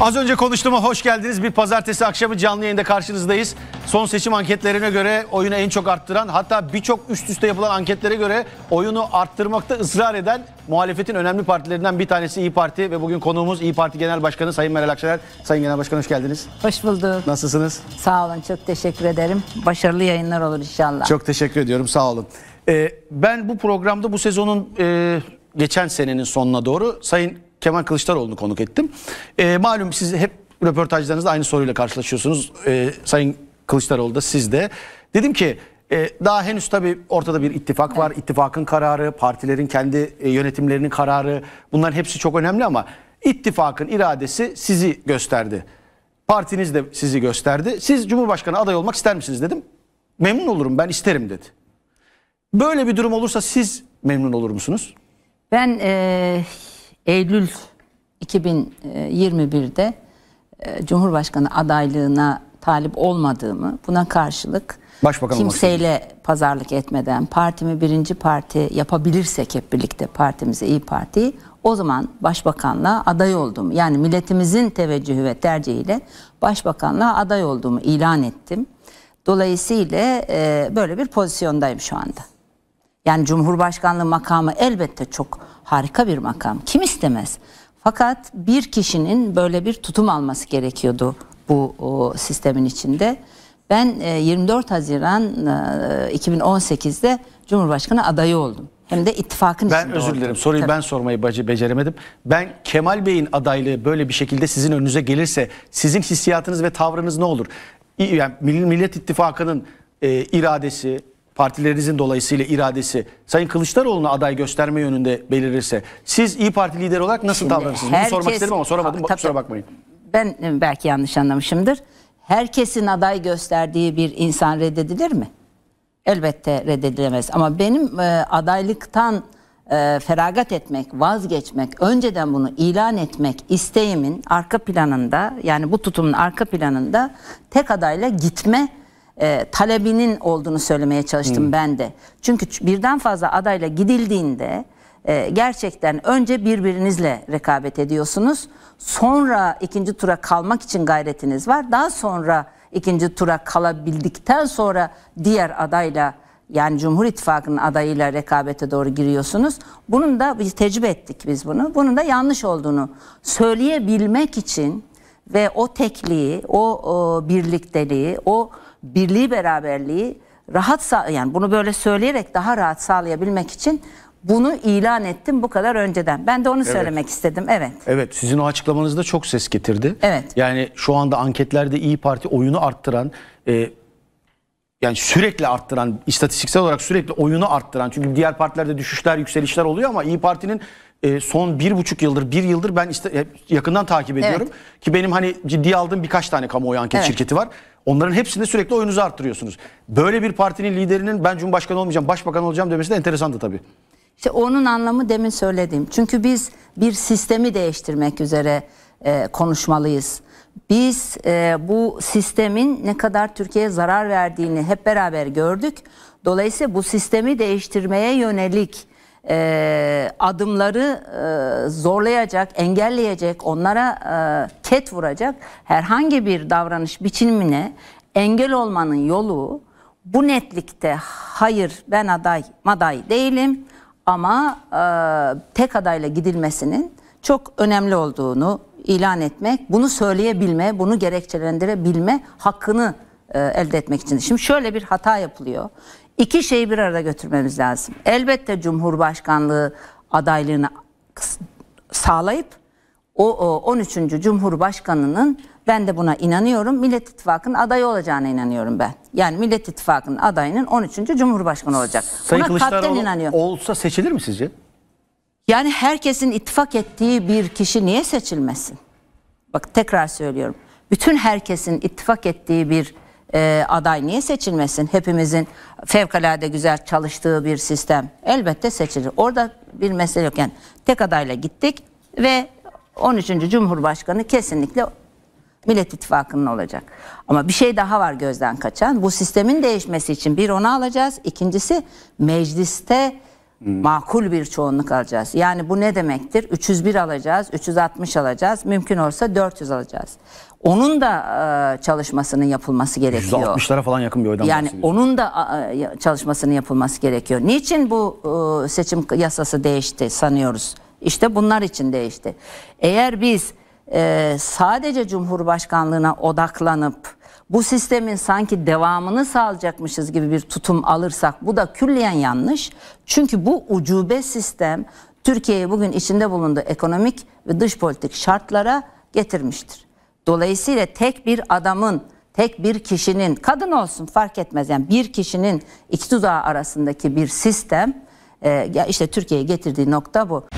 Az önce konuştuğuma hoş geldiniz. Bir pazartesi akşamı canlı yayında karşınızdayız. Son seçim anketlerine göre oyunu en çok arttıran hatta birçok üst üste yapılan anketlere göre oyunu arttırmakta ısrar eden muhalefetin önemli partilerinden bir tanesi İyi Parti ve bugün konuğumuz İyi Parti Genel Başkanı Sayın Meral Akşener. Sayın Genel Başkan hoş geldiniz. Hoş bulduk. Nasılsınız? Sağ olun çok teşekkür ederim. Başarılı yayınlar olur inşallah. Çok teşekkür ediyorum sağ olun. Ee, ben bu programda bu sezonun e, geçen senenin sonuna doğru Sayın Kemal Kılıçdaroğlu'nu konuk ettim. E, malum siz hep röportajlarınızda aynı soruyla karşılaşıyorsunuz. E, Sayın Kılıçdaroğlu da siz de. Dedim ki e, daha henüz tabii ortada bir ittifak var. İttifakın kararı, partilerin kendi e, yönetimlerinin kararı bunların hepsi çok önemli ama ittifakın iradesi sizi gösterdi. Partiniz de sizi gösterdi. Siz Cumhurbaşkanı aday olmak ister misiniz dedim. Memnun olurum ben isterim dedi. Böyle bir durum olursa siz memnun olur musunuz? Ben e, Eylül 2021'de e, Cumhurbaşkanı adaylığına talip olmadığımı, buna karşılık Başbakan kimseyle olması. pazarlık etmeden partimi birinci parti yapabilirsek hep birlikte partimizi iyi Parti o zaman başbakanla aday oldum. Yani milletimizin teveccühü ve tercihiyle başbakanla aday olduğumu ilan ettim. Dolayısıyla e, böyle bir pozisyondayım şu anda. Yani Cumhurbaşkanlığı makamı elbette çok harika bir makam. Kim istemez? Fakat bir kişinin böyle bir tutum alması gerekiyordu bu o, sistemin içinde. Ben e, 24 Haziran e, 2018'de Cumhurbaşkanı adayı oldum. Hem de ittifakın ben içinde. Ben özür dilerim. Soruyu Tabii. ben sormayı beceremedim. Ben Kemal Bey'in adaylığı böyle bir şekilde sizin önünüze gelirse sizin hissiyatınız ve tavrınız ne olur? Yani Millet İttifakı'nın e, iradesi, partilerinizin dolayısıyla iradesi Sayın Kılıçdaroğlu'na aday gösterme yönünde belirirse siz İyi Parti lideri olarak nasıl davranırsınız? Herkes, Bunu sormak isterim ama soramadım. Tabii, kusura bakmayın. Ben e, belki yanlış anlamışımdır. Herkesin aday gösterdiği bir insan reddedilir mi? Elbette reddedilemez ama benim e, adaylıktan e, feragat etmek, vazgeçmek, önceden bunu ilan etmek isteğimin arka planında yani bu tutumun arka planında tek adayla gitme e, talebinin olduğunu söylemeye çalıştım hmm. ben de. Çünkü birden fazla adayla gidildiğinde e, gerçekten önce birbirinizle rekabet ediyorsunuz. Sonra ikinci tura kalmak için gayretiniz var. Daha sonra ikinci tura kalabildikten sonra diğer adayla yani Cumhur İttifakı'nın adayıyla rekabete doğru giriyorsunuz. Bunun da biz tecrübe ettik biz bunu. Bunun da yanlış olduğunu söyleyebilmek için ve o tekliği, o, o birlikteliği, o birliği beraberliği rahat yani bunu böyle söyleyerek daha rahat sağlayabilmek için bunu ilan ettim bu kadar önceden. Ben de onu evet. söylemek istedim. Evet. Evet, sizin o açıklamanız da çok ses getirdi. Evet. Yani şu anda anketlerde İyi Parti oyunu arttıran e, yani sürekli arttıran, istatistiksel olarak sürekli oyunu arttıran. Çünkü diğer partilerde düşüşler, yükselişler oluyor ama İyi Parti'nin e, son bir buçuk yıldır, bir yıldır ben işte e, yakından takip ediyorum. Evet. Ki benim hani ciddi aldığım birkaç tane kamuoyu anket evet. şirketi var. Onların hepsinde sürekli oyunuzu arttırıyorsunuz. Böyle bir partinin liderinin ben Cumhurbaşkanı olmayacağım, başbakan olacağım demesi de enteresandı tabii. İşte onun anlamı demin söyledim. Çünkü biz bir sistemi değiştirmek üzere e, konuşmalıyız. Biz e, bu sistemin ne kadar Türkiye'ye zarar verdiğini hep beraber gördük. Dolayısıyla bu sistemi değiştirmeye yönelik e, adımları e, zorlayacak, engelleyecek, onlara e, ket vuracak herhangi bir davranış biçimine engel olmanın yolu bu netlikte hayır ben aday maday değilim ama e, tek adayla gidilmesinin çok önemli olduğunu ilan etmek, bunu söyleyebilme, bunu gerekçelendirebilme hakkını e, elde etmek için. Şimdi şöyle bir hata yapılıyor. İki şeyi bir arada götürmemiz lazım. Elbette Cumhurbaşkanlığı adaylığını sağlayıp o, o 13. Cumhurbaşkanının ben de buna inanıyorum. Millet İttifakı'nın adayı olacağına inanıyorum ben. Yani Millet İttifakı'nın adayının 13. Cumhurbaşkanı olacak. Sayın buna kalpten inanıyorum. olsa seçilir mi sizce? Yani herkesin ittifak ettiği bir kişi niye seçilmesin? Bak tekrar söylüyorum. Bütün herkesin ittifak ettiği bir e, aday niye seçilmesin? Hepimizin fevkalade güzel çalıştığı bir sistem elbette seçilir. Orada bir mesele yok. Yani tek adayla gittik ve 13. Cumhurbaşkanı kesinlikle Millet İttifakı'nın olacak. Ama bir şey daha var gözden kaçan. Bu sistemin değişmesi için bir onu alacağız. İkincisi mecliste makul bir çoğunluk alacağız. Yani bu ne demektir? 301 alacağız, 360 alacağız, mümkün olsa 400 alacağız onun da e, çalışmasının yapılması gerekiyor. %60'lara falan yakın bir oydan Yani onun da çalışmasının yapılması gerekiyor. Niçin bu e, seçim yasası değişti sanıyoruz? İşte bunlar için değişti. Eğer biz e, sadece Cumhurbaşkanlığına odaklanıp bu sistemin sanki devamını sağlayacakmışız gibi bir tutum alırsak bu da külliyen yanlış. Çünkü bu ucube sistem Türkiye'yi bugün içinde bulunduğu ekonomik ve dış politik şartlara getirmiştir. Dolayısıyla tek bir adamın, tek bir kişinin, kadın olsun fark etmez yani bir kişinin iki dudağı arasındaki bir sistem e, işte Türkiye'ye getirdiği nokta bu.